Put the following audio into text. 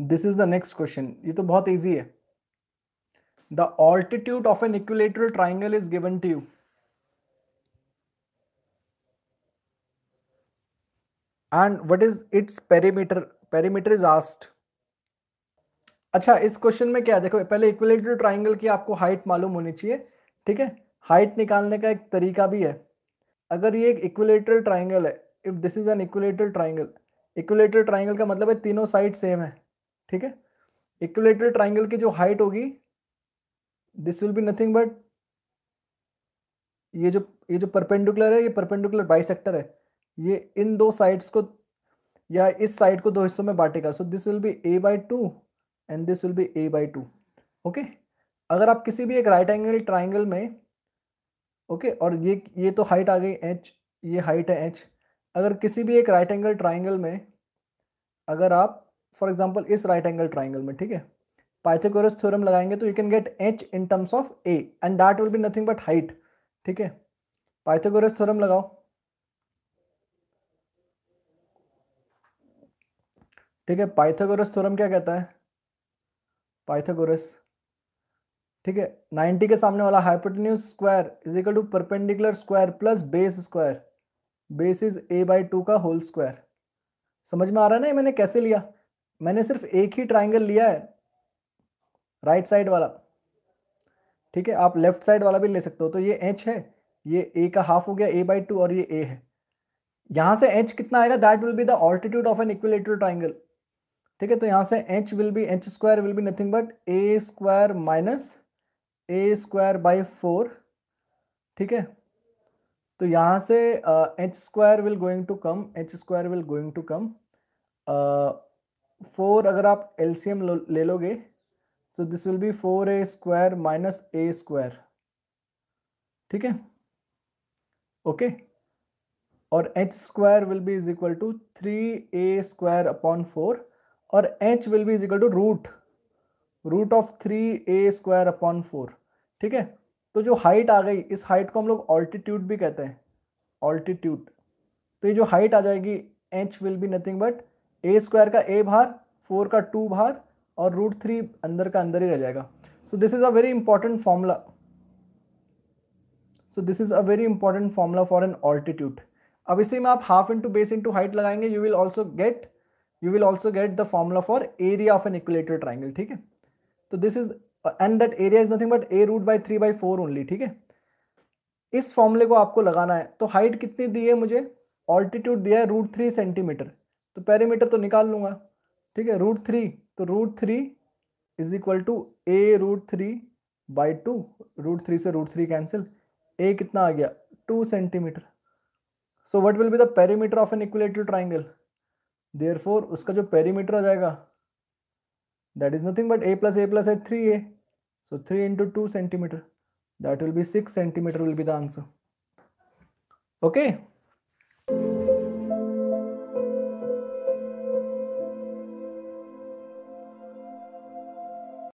this is the next question ये तो बहुत ईजी है the altitude of an equilateral triangle is given to you and what is its perimeter perimeter is asked अच्छा इस question में क्या देखो पहले इक्विलेटरल ट्राइंगल की आपको हाइट मालूम होनी चाहिए ठीक है हाइट निकालने का एक तरीका भी है अगर ये एक इक्विलेटरल ट्राइंगल है if this is an equilateral triangle equilateral triangle का मतलब है तीनों साइड सेम है ठीक है इक्विलेटरल ट्राइंगल की जो हाइट होगी this will be nothing but ये जो ये जो परपेंडिकुलर है ये परपेंडिकुलर बाई है ये इन दो साइड्स को या इस साइड को दो हिस्सों में बांटेगा so this will be A by two and this will be A by two okay अगर आप किसी भी एक राइट एंगल ट्राइंगल में ओके और ये ये तो हाइट आ गई एच ये हाइट है एच अगर किसी भी एक राइट एंगल ट्राइंगल में अगर आप फॉर एग्जाम्पल इस राइट एंगल ट्राइंगल में ठीक है पाइथोकोरस थ्योरम लगाएंगे तो you can get H in terms of A and that will be nothing but height ठीक है पाइथोकोरस थ्योरम लगाओ ठीक है पाइथोकोरस थ्योरम क्या कहता है पाइथोकोरस ठीक है नाइनटी के सामने वाला hypotenuse square is equal to perpendicular square plus base square base is A by two का होल स्क्वायर समझ में आ रहा है ना ये मैंने कैसे लिया मैंने सिर्फ एक ही ट्राइंगल लिया है राइट right साइड वाला ठीक है आप लेफ्ट साइड वाला भी ले सकते हो तो ये एच है ये ए का हाफ हो गया ए बाई टू और ये ए है यहां से एच कितना आएगा that will be the altitude of an equilateral triangle ठीक है तो यहां से H will be H square will be nothing but A square minus A square by four ठीक है तो यहां से H square will going to come H square will going to come four अगर आप एलसीएम ले लोगे तो this will be four A square minus A square ठीक है ओके और H square will be is equal to three A square upon four और H will be is equal to root root of three A square upon four ठीक है तो जो height आ गई इस हाइट को हम लोग ऑल्टीट्यूड भी कहते हैं ऑल्टीट्यूड तो ये जो हाइट आ जाएगी H will be nothing but A square का ए भार फोर का टू भार और रूट थ्री अंदर का अंदर ही रह जाएगा so this is a very important formula so this is a very important formula for an altitude अब इसी में आप half into base into height लगाएंगे you will also get you will also get the formula for area of an equilateral triangle ठीक है तो this is and that area is nothing but A root by three by four only ठीक है इस फॉर्मूले को आपको लगाना है तो हाइट कितनी दी है मुझे ऑल्टीट्यूड दिया है रूट थ्री सेंटीमीटर तो पेरीमीटर तो निकाल लूंगा ठीक है रूट थ्री तो root three is equal to A root three by two root three से रूट थ्री कैंसिल ए कितना आ गया two centimetre so what will be the perimeter of an equilateral triangle there उसका जो perimeter आ जाएगा that is nothing but a plus a plus a 3a so 3 into 2 centimeter that will be 6 centimeter will be the answer okay